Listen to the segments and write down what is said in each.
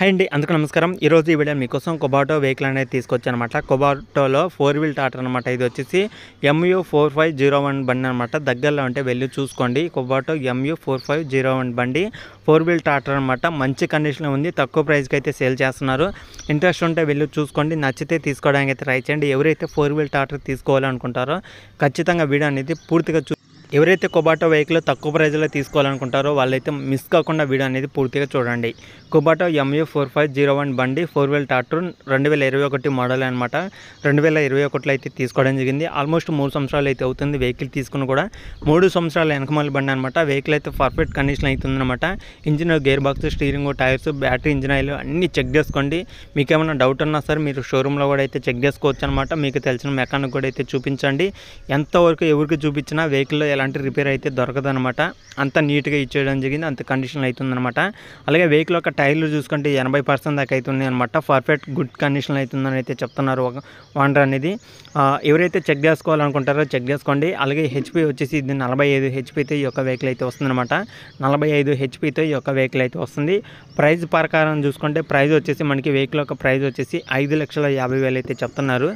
hi అండి అందుకు నమస్కారం ఈరోజు ఈ వీడియో మీకోసం కొబాటో వెహికల్ అనేది అనమాట కొబాటోలో ఫోర్ వీల్ టాటర్ అనమాట ఇది వచ్చేసి MU four five zero one బండి అనమాట దగ్గరలో ఉంటే వెళ్ళి చూసుకోండి Kubota MU four five zero one బండి ఫోర్ వీల్ టాటర్ అనమాట మంచి కండిషన్లో ఉంది తక్కువ ప్రైస్కి అయితే సేల్ చేస్తున్నారు ఇంట్రెస్ట్ ఉంటే వెళ్ళి చూసుకోండి నచ్చితే తీసుకోవడానికి అయితే ట్రై చేయండి ఎవరైతే ఫోర్ వీల్ టాటర్ తీసుకోవాలనుకుంటారో ఖచ్చితంగా వీడియో అనేది పూర్తిగా ఎవరైతే కొబాటో వెహికల్ తక్కువ ప్రైజ్లో తీసుకోవాలనుకుంటారో వాళ్ళైతే మిస్ కాకుండా వీడియో అనేది పూర్తిగా చూడండి Kubota MU four five zero one బండి ఫోర్ వీల్ ట్రాక్టర్ రెండు వేల ఇరవై ఒకటి మోడల్ అనమాట రెండు వేల ఇరవై ఒకటిలో అయితే తీసుకోవడం జరిగింది ఆల్మోస్ట్ మూడు సంవత్సరాలు అయితే అవుతుంది వెహికల్ తీసుకుని కూడా మూడు సంవత్సరాల వెనకమాల బండి అనమాట వెహికల్ అయితే పర్ఫెక్ట్ కండిషన్ అవుతుందన్నమాట engine gear box steering tyres battery engine oil అన్నీ చెక్ చేసుకోండి మీకు ఏమైనా డౌట్ ఉన్నా సార్ మీరు షోరూంలో కూడా అయితే చెక్ చేసుకోవచ్చు అనమాట మీకు తెలిసిన మెకానిక్ కూడా అయితే చూపించండి ఎంతవరకు ఎవరికి చూపించినా వెహికల్లో ఎలాంటి రిపేర్ అయితే దొరకదనమాట అంత నీట్గా ఇచ్చేయడం జరిగింది అంత కండిషన్ అవుతుందనమాట అలాగే వెహికల్ యొక్క టైర్లు చూసుకుంటే ఎనభై పర్సెంట్ దాకా అవుతున్నాయి అనమాట పర్ఫెక్ట్ గుడ్ కండిషన్ అవుతుందని అయితే చెప్తున్నారు వాండర్ అనేది ఎవరైతే చెక్ చేసుకోవాలనుకుంటారో చెక్ చేసుకోండి అలాగే హెచ్పి వచ్చేసి ఇది నలభై ఐదు హెచ్పితో ఈ యొక్క వెహికల్ అయితే వస్తుందన్నమాట నలభై ఐదు హెచ్పితో ఈ యొక్క వెహికల్ అయితే వస్తుంది ప్రైస్ ప్రకారం చూసుకుంటే ప్రైస్ వచ్చేసి మనకి వెహికల్ యొక్క ప్రైస్ వచ్చేసి ఐదు లక్షల యాభై వేలు అయితే చెప్తున్నారు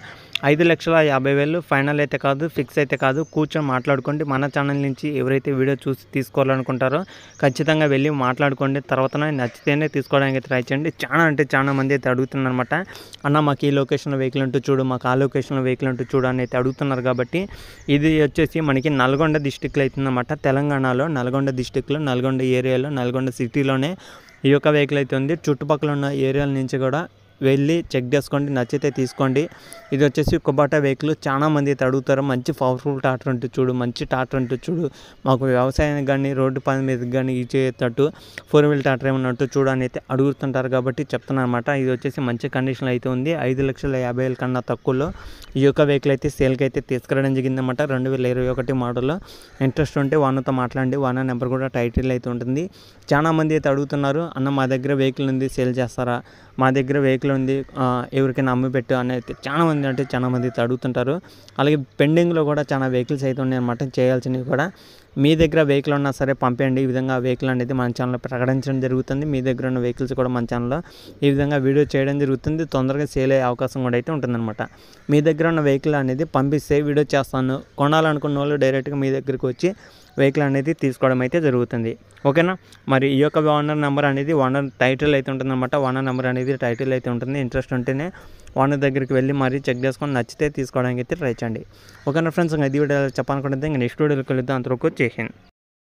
ఐదు లక్షల యాభై వేలు ఫైనల్ అయితే కాదు ఫిక్స్ అయితే కాదు కూర్చొని మాట్లాడుకోండి మన ఛానల్ నుంచి ఎవరైతే వీడియో చూసి తీసుకోవాలనుకుంటారో ఖచ్చితంగా వెళ్ళి మాట్లాడుకోండి తర్వాత నచ్చితేనే తీసుకోవడానికి ట్రై చేయండి చాలా అంటే చాలా మంది అయితే అనమాట అన్న మాకు ఈ లొకేషన్లో వెహికల్ అంటూ చూడు మాకు ఆ లొకేషన్లో వెహికల్ అంటూ చూడు అని అయితే అడుగుతున్నారు కాబట్టి ఇది వచ్చేసి మనకి నల్గొండ డిస్టిక్లో అవుతుందన్నమాట తెలంగాణలో నల్గొండ డిస్టిక్లో నల్గొండ ఏరియాలో నల్గొండ సిటీలోనే ఈ యొక్క వెహికల్ అయితే ఉంది చుట్టుపక్కల ఉన్న ఏరియాల నుంచి కూడా వెళ్ళి చెక్ చేసుకోండి నచ్చితే తీసుకోండి ఇది వచ్చేసి కుబాటా వెహికల్ చాలామంది అయితే అడుగుతారు మంచి పవర్ఫుల్ ట్రాక్టర్ ఉంటుంది చూడు మంచి ట్రాక్టర్ ఉంటుంది చూడు మాకు వ్యవసాయానికి కానీ రోడ్డు పని మీద కానీ చేసేటట్టు ఫోర్ వీల్ ట్రాక్టర్ ఏమన్నట్టు అని అయితే అడుగుతుంటారు కాబట్టి చెప్తున్నాను అనమాట ఇది వచ్చేసి మంచి కండిషన్ అయితే ఉంది ఐదు లక్షల యాభై వేల కన్నా తక్కువలో ఈ యొక్క వెహికల్ అయితే సేల్కి అయితే తీసుకురావడం జరిగిందన్నమాట రెండు వేల ఇరవై ఒకటి మోడల్లో ఇంట్రెస్ట్ ఉంటే వానతో మాట్లాడండి వాన నెంబర్ కూడా టైటిల్ అయితే ఉంటుంది చాలామంది అయితే అడుగుతున్నారు అన్న మా దగ్గర వెహికల్ ఉంది సేల్ చేస్తారా మా దగ్గర వెహికల్ సేల్ ఉంది ఎవరికైనా అమ్మి పెట్టు అని అయితే చాలా మంది అంటే చాలా మంది అడుగుతుంటారు అలాగే పెండింగ్లో కూడా చాలా వెహికల్స్ అయితే ఉన్నాయి అనమాట చేయాల్సినవి కూడా మీ దగ్గర వెహికల్ ఉన్నా సరే పంపేయండి ఈ విధంగా వెహికల్ అనేది మన ఛానల్లో ప్రకటించడం జరుగుతుంది మీ దగ్గర ఉన్న వెహికల్స్ కూడా మన ఛానల్లో ఈ విధంగా వీడియో చేయడం జరుగుతుంది తొందరగా సేల్ అయ్యే అవకాశం కూడా అయితే ఉంటుందన్నమాట మీ దగ్గర ఉన్న వెహికల్ అనేది పంపిస్తే వీడియో చేస్తాను కొనాలనుకున్న వాళ్ళు డైరెక్ట్గా మీ దగ్గరికి వచ్చి వెహికల్ అనేది తీసుకోవడం అయితే జరుగుతుంది ఓకేనా మరి ఈ యొక్క ఓనర్ నెంబర్ అనేది ఓనర్ టైటిల్ అయితే ఉంటుందన్నమాట ఓనర్ నెంబర్ అనేది టైటిల్ అయితే ఉంటుంది ఉంటుంది ఇంట్రెస్ట్ ఉంటేనే ఓనర్ దగ్గరికి వెళ్ళి మరీ చెక్ చేసుకొని నచ్చితే తీసుకోవడానికి అయితే ట్రై చేయండి ఓకేనా ఫ్రెండ్స్ ఇంకా ఇది వీడియో చెప్పాలనుకుంటే ఇంకా నెక్స్ట్ వీడియోకి వెళ్తే అంతవరకు చేసేయండి